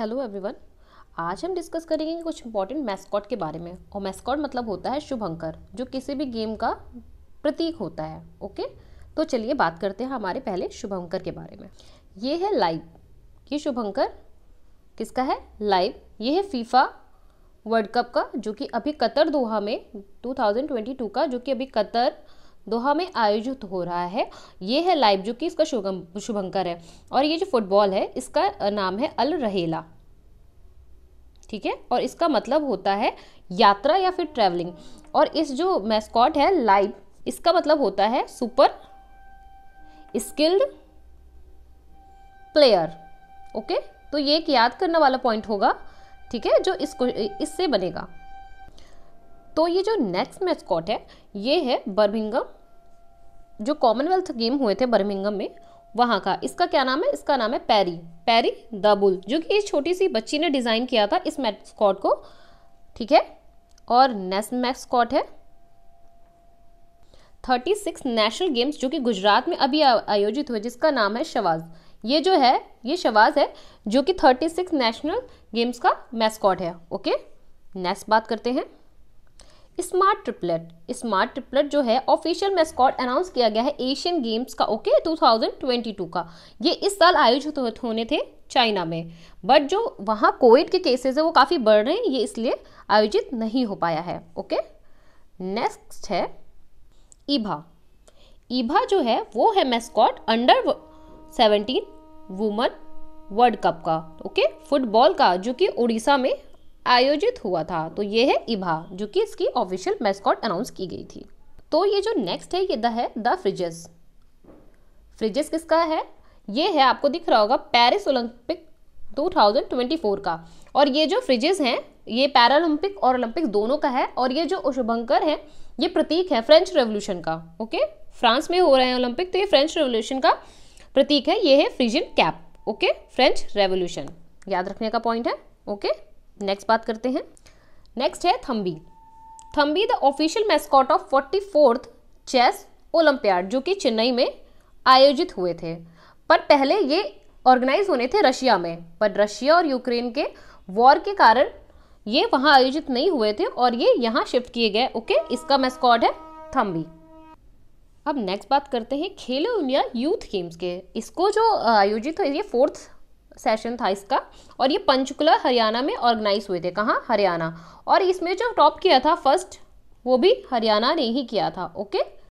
hello everyone आज हम discuss करेंगे कुछ इंपॉर्टेंट मैस्कॉट के बारे में और मैस्कॉट मतलब होता है शुभंकर जो किसी भी गेम का प्रतीक होता है ओके तो चलिए बात करते हैं हमारे पहले शुभंकर के बारे में ये है लाइव ये शुभंकर किसका है लाइव ये है फीफा वर्ल्ड कप का जो कि अभी कतर दोहा में 2022 का जो कि अभी कतर दोहा में आयोजित हो रहा है ये है लाइव जो कि इसका शुभंकर है और ये जो फुटबॉल है इसका नाम है अल रहेला ठीक है और इसका मतलब होता है यात्रा या फिर ट्रैवलिंग और इस जो मैस्कॉट है लाइव इसका मतलब होता है सुपर स्किल्ड प्लेयर ओके तो ये एक याद करने वाला पॉइंट होगा ठीक है जो इसको इससे बनेगा तो ये जो नेक्स्ट मैस्कॉट है ये है बर्मिंगम जो कॉमनवेल्थ गेम हुए थे बर्मिंगम में वहाँ का इसका क्या नाम है इसका नाम है पैरी पैरी द बुल जो कि इस छोटी सी बच्ची ने डिज़ाइन किया था इस मैस्कॉट को ठीक है और नेस मैस्कॉट है 36 नेशनल गेम्स जो कि गुजरात में अभी आयोजित हुए जिसका नाम है शवाज ये जो है ये शवाज है जो कि 36 नेशनल गेम्स का मैस्कॉट है ओके नेक्स्ट बात करते हैं स्मार्ट ट्रिपलेट स्मार्ट ट्रिपलेट जो है ऑफिशियल मेस्कॉट अनाउंस किया गया है एशियन गेम्स का ओके okay, 2022 का ये इस साल आयोजित होने थे चाइना में बट जो वहाँ कोविड के केसेस है वो काफ़ी बढ़ रहे हैं ये इसलिए आयोजित नहीं हो पाया है ओके नेक्स्ट है ईभा ईभा जो है वो है mascot under seventeen women world cup का ओके फुटबॉल का जो कि उड़ीसा में आयोजित हुआ था तो ये है इभा जो कि इसकी ऑफिशियल मैस्कॉट अनाउंस की गई थी तो ये जो नेक्स्ट है ये द है द फ्रिजेस फ्रिजेस किसका है ये है आपको दिख रहा होगा पेरिस ओलंपिक 2024 का और ये जो फ्रिजेस हैं ये पैरालंपिक और ओलंपिक दोनों का है और ये जो शुभंकर है ये प्रतीक है फ्रेंच रेवोल्यूशन का ओके फ्रांस में हो रहे हैं ओलंपिक तो ये फ्रेंच रेवोल्यूशन का प्रतीक है ये है Phrygian cap okay French revolution याद रखने का पॉइंट है ओके नेक्स्ट बात करते हैं नेक्स्ट है Thambi Thambi the official mascot of forty fourth chess olympiad जो कि चेन्नई में आयोजित हुए थे पर पहले ये ऑर्गेनाइज होने थे रशिया में पर रशिया और यूक्रेन के वॉर के कारण ये वहां आयोजित नहीं हुए थे और ये यहां शिफ्ट किए गए ओके इसका मैस्कॉट है थम्बी अब नेक्स्ट बात करते हैं खेलो इंडिया यूथ गेम्स के इसको जो आयोजित हुए ये फोर्थ सेशन था इसका और ये पंचकुला हरियाणा में ऑर्गेनाइज हुए थे कहाँ हरियाणा और इसमें जो टॉप किया था फर्स्ट वो भी हरियाणा ने ही किया था ओके